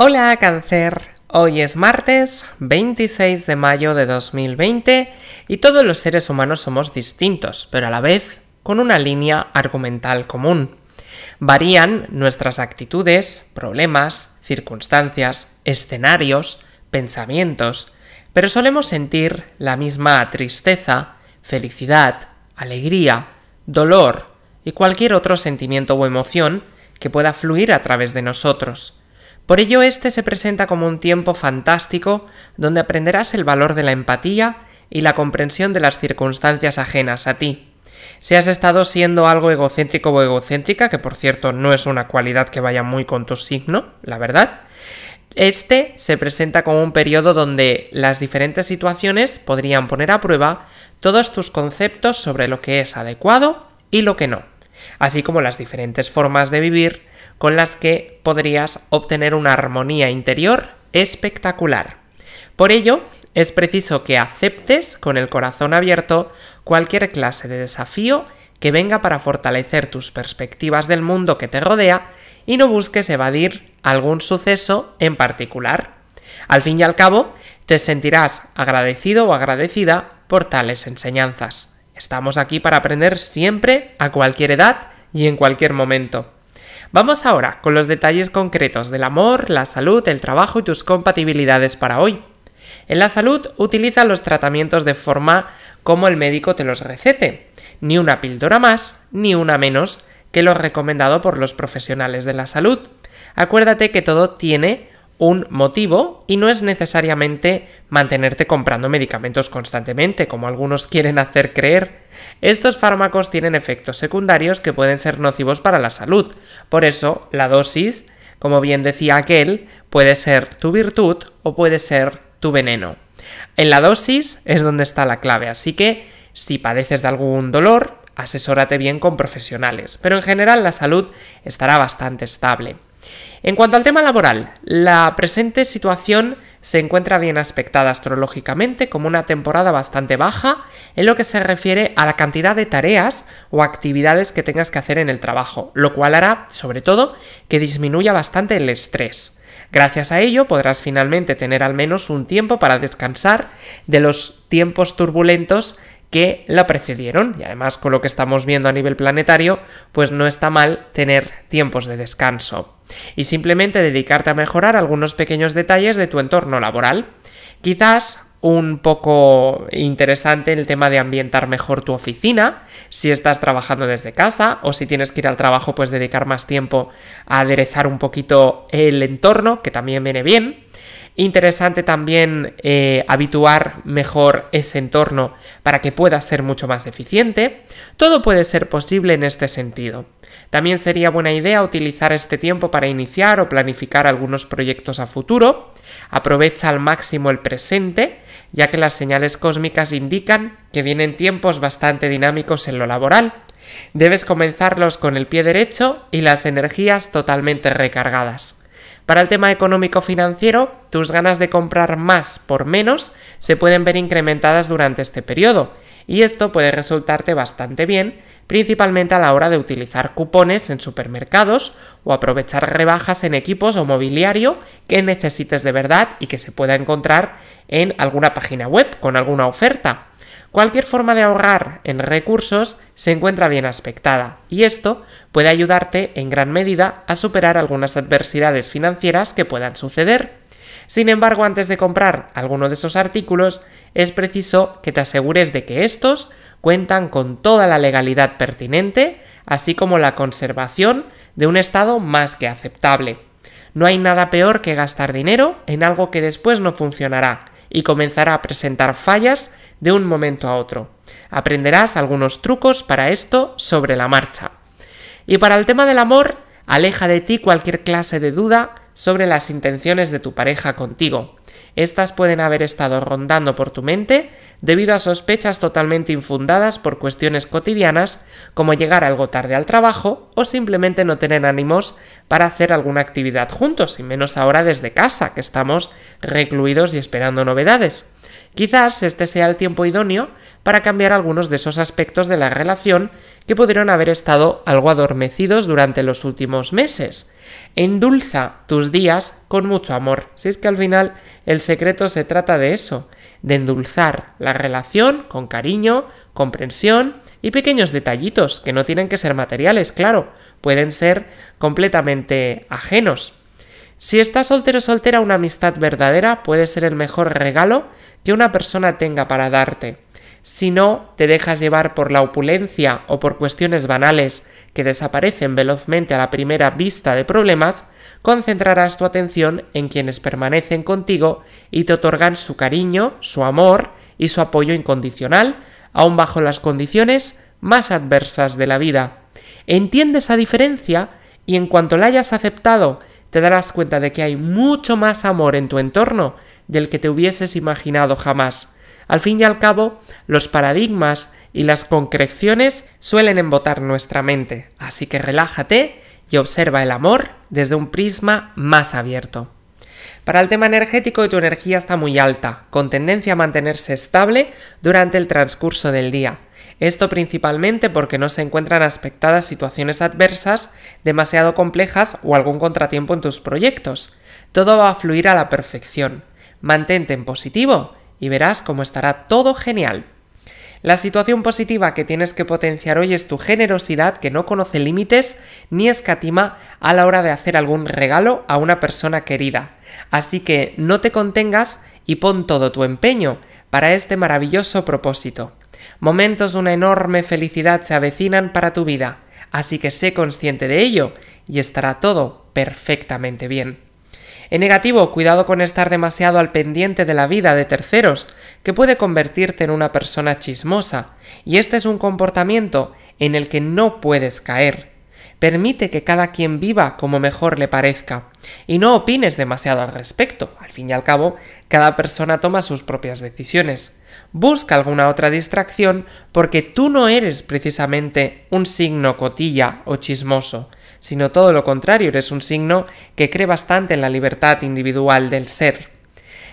Hola cáncer, hoy es martes 26 de mayo de 2020 y todos los seres humanos somos distintos, pero a la vez con una línea argumental común. Varían nuestras actitudes, problemas, circunstancias, escenarios, pensamientos, pero solemos sentir la misma tristeza, felicidad, alegría, dolor y cualquier otro sentimiento o emoción que pueda fluir a través de nosotros. Por ello, este se presenta como un tiempo fantástico donde aprenderás el valor de la empatía y la comprensión de las circunstancias ajenas a ti. Si has estado siendo algo egocéntrico o egocéntrica, que por cierto no es una cualidad que vaya muy con tu signo, la verdad, este se presenta como un periodo donde las diferentes situaciones podrían poner a prueba todos tus conceptos sobre lo que es adecuado y lo que no así como las diferentes formas de vivir con las que podrías obtener una armonía interior espectacular. Por ello, es preciso que aceptes con el corazón abierto cualquier clase de desafío que venga para fortalecer tus perspectivas del mundo que te rodea y no busques evadir algún suceso en particular. Al fin y al cabo, te sentirás agradecido o agradecida por tales enseñanzas. Estamos aquí para aprender siempre, a cualquier edad y en cualquier momento. Vamos ahora con los detalles concretos del amor, la salud, el trabajo y tus compatibilidades para hoy. En la salud utiliza los tratamientos de forma como el médico te los recete, ni una píldora más ni una menos que lo recomendado por los profesionales de la salud. Acuérdate que todo tiene un motivo y no es necesariamente mantenerte comprando medicamentos constantemente, como algunos quieren hacer creer. Estos fármacos tienen efectos secundarios que pueden ser nocivos para la salud, por eso la dosis, como bien decía aquel, puede ser tu virtud o puede ser tu veneno. En la dosis es donde está la clave, así que si padeces de algún dolor, asesórate bien con profesionales, pero en general la salud estará bastante estable. En cuanto al tema laboral, la presente situación se encuentra bien aspectada astrológicamente como una temporada bastante baja en lo que se refiere a la cantidad de tareas o actividades que tengas que hacer en el trabajo, lo cual hará, sobre todo, que disminuya bastante el estrés. Gracias a ello podrás finalmente tener al menos un tiempo para descansar de los tiempos turbulentos que la precedieron. Y además con lo que estamos viendo a nivel planetario, pues no está mal tener tiempos de descanso. Y simplemente dedicarte a mejorar algunos pequeños detalles de tu entorno laboral. Quizás un poco interesante el tema de ambientar mejor tu oficina, si estás trabajando desde casa o si tienes que ir al trabajo, pues dedicar más tiempo a aderezar un poquito el entorno, que también viene bien. Interesante también eh, habituar mejor ese entorno para que pueda ser mucho más eficiente. Todo puede ser posible en este sentido. También sería buena idea utilizar este tiempo para iniciar o planificar algunos proyectos a futuro. Aprovecha al máximo el presente, ya que las señales cósmicas indican que vienen tiempos bastante dinámicos en lo laboral. Debes comenzarlos con el pie derecho y las energías totalmente recargadas. Para el tema económico-financiero, tus ganas de comprar más por menos se pueden ver incrementadas durante este periodo, y esto puede resultarte bastante bien, principalmente a la hora de utilizar cupones en supermercados o aprovechar rebajas en equipos o mobiliario que necesites de verdad y que se pueda encontrar en alguna página web con alguna oferta. Cualquier forma de ahorrar en recursos se encuentra bien aspectada y esto puede ayudarte en gran medida a superar algunas adversidades financieras que puedan suceder. Sin embargo, antes de comprar alguno de esos artículos, es preciso que te asegures de que estos cuentan con toda la legalidad pertinente, así como la conservación de un estado más que aceptable. No hay nada peor que gastar dinero en algo que después no funcionará, y comenzará a presentar fallas de un momento a otro. Aprenderás algunos trucos para esto sobre la marcha. Y para el tema del amor, aleja de ti cualquier clase de duda sobre las intenciones de tu pareja contigo. Estas pueden haber estado rondando por tu mente debido a sospechas totalmente infundadas por cuestiones cotidianas como llegar algo tarde al trabajo o simplemente no tener ánimos para hacer alguna actividad juntos, y menos ahora desde casa, que estamos recluidos y esperando novedades. Quizás este sea el tiempo idóneo para cambiar algunos de esos aspectos de la relación que pudieron haber estado algo adormecidos durante los últimos meses. Endulza tus días con mucho amor. Si es que al final el secreto se trata de eso, de endulzar la relación con cariño, comprensión y pequeños detallitos que no tienen que ser materiales, claro, pueden ser completamente ajenos. Si estás soltero o soltera, una amistad verdadera puede ser el mejor regalo que una persona tenga para darte. Si no te dejas llevar por la opulencia o por cuestiones banales que desaparecen velozmente a la primera vista de problemas, concentrarás tu atención en quienes permanecen contigo y te otorgan su cariño, su amor y su apoyo incondicional, aun bajo las condiciones más adversas de la vida. Entiende esa diferencia y en cuanto la hayas aceptado te darás cuenta de que hay mucho más amor en tu entorno del que te hubieses imaginado jamás. Al fin y al cabo, los paradigmas y las concreciones suelen embotar nuestra mente, así que relájate y observa el amor desde un prisma más abierto. Para el tema energético, tu energía está muy alta, con tendencia a mantenerse estable durante el transcurso del día. Esto principalmente porque no se encuentran aspectadas situaciones adversas demasiado complejas o algún contratiempo en tus proyectos. Todo va a fluir a la perfección. Mantente en positivo y verás cómo estará todo genial. La situación positiva que tienes que potenciar hoy es tu generosidad que no conoce límites ni escatima a la hora de hacer algún regalo a una persona querida. Así que no te contengas y pon todo tu empeño para este maravilloso propósito. Momentos de una enorme felicidad se avecinan para tu vida, así que sé consciente de ello y estará todo perfectamente bien. En negativo, cuidado con estar demasiado al pendiente de la vida de terceros, que puede convertirte en una persona chismosa, y este es un comportamiento en el que no puedes caer. Permite que cada quien viva como mejor le parezca, y no opines demasiado al respecto, al fin y al cabo, cada persona toma sus propias decisiones busca alguna otra distracción porque tú no eres precisamente un signo cotilla o chismoso, sino todo lo contrario, eres un signo que cree bastante en la libertad individual del ser.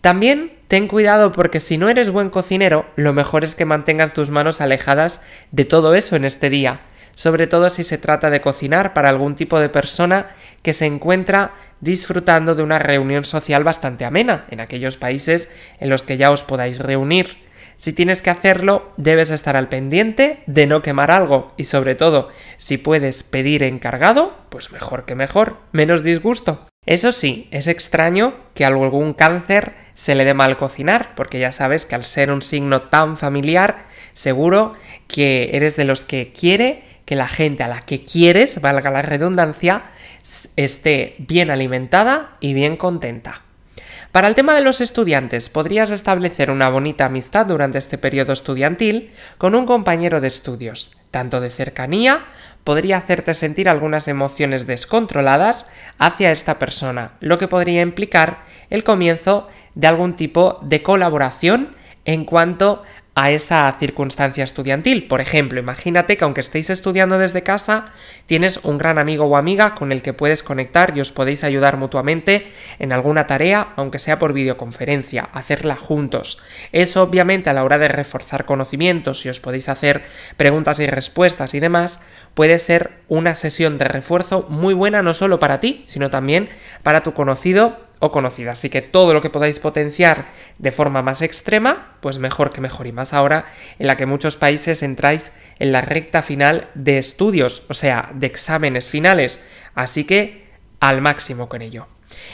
También ten cuidado porque si no eres buen cocinero, lo mejor es que mantengas tus manos alejadas de todo eso en este día, sobre todo si se trata de cocinar para algún tipo de persona que se encuentra disfrutando de una reunión social bastante amena en aquellos países en los que ya os podáis reunir. Si tienes que hacerlo, debes estar al pendiente de no quemar algo y sobre todo, si puedes pedir encargado, pues mejor que mejor, menos disgusto. Eso sí, es extraño que a algún cáncer se le dé mal cocinar, porque ya sabes que al ser un signo tan familiar, seguro que eres de los que quiere que la gente a la que quieres, valga la redundancia, esté bien alimentada y bien contenta. Para el tema de los estudiantes, podrías establecer una bonita amistad durante este periodo estudiantil con un compañero de estudios, tanto de cercanía, podría hacerte sentir algunas emociones descontroladas hacia esta persona, lo que podría implicar el comienzo de algún tipo de colaboración en cuanto a a esa circunstancia estudiantil. Por ejemplo, imagínate que aunque estéis estudiando desde casa, tienes un gran amigo o amiga con el que puedes conectar y os podéis ayudar mutuamente en alguna tarea, aunque sea por videoconferencia, hacerla juntos. Eso obviamente a la hora de reforzar conocimientos, si os podéis hacer preguntas y respuestas y demás, puede ser una sesión de refuerzo muy buena no solo para ti, sino también para tu conocido o conocida. Así que todo lo que podáis potenciar de forma más extrema, pues mejor que mejor. Y más ahora en la que muchos países entráis en la recta final de estudios, o sea, de exámenes finales. Así que al máximo con ello.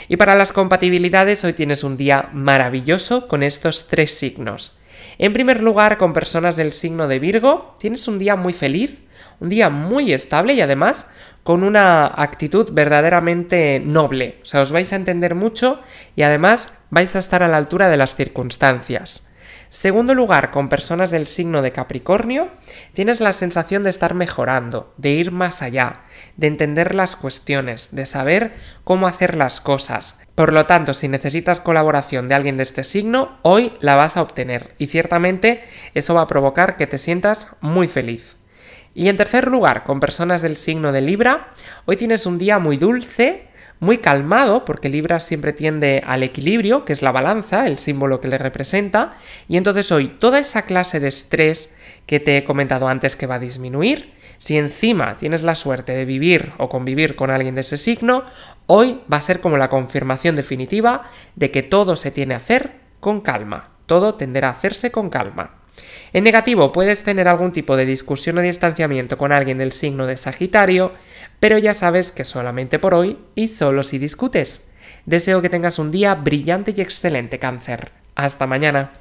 Y para las compatibilidades, hoy tienes un día maravilloso con estos tres signos. En primer lugar, con personas del signo de Virgo, tienes un día muy feliz, un día muy estable y además con una actitud verdaderamente noble. O sea, os vais a entender mucho y además vais a estar a la altura de las circunstancias. Segundo lugar, con personas del signo de Capricornio, tienes la sensación de estar mejorando, de ir más allá, de entender las cuestiones, de saber cómo hacer las cosas. Por lo tanto, si necesitas colaboración de alguien de este signo, hoy la vas a obtener y ciertamente eso va a provocar que te sientas muy feliz. Y en tercer lugar, con personas del signo de Libra, hoy tienes un día muy dulce, muy calmado, porque Libra siempre tiende al equilibrio, que es la balanza, el símbolo que le representa, y entonces hoy toda esa clase de estrés que te he comentado antes que va a disminuir, si encima tienes la suerte de vivir o convivir con alguien de ese signo, hoy va a ser como la confirmación definitiva de que todo se tiene a hacer con calma, todo tenderá a hacerse con calma. En negativo, puedes tener algún tipo de discusión o distanciamiento con alguien del signo de Sagitario, pero ya sabes que solamente por hoy y solo si discutes. Deseo que tengas un día brillante y excelente cáncer. Hasta mañana.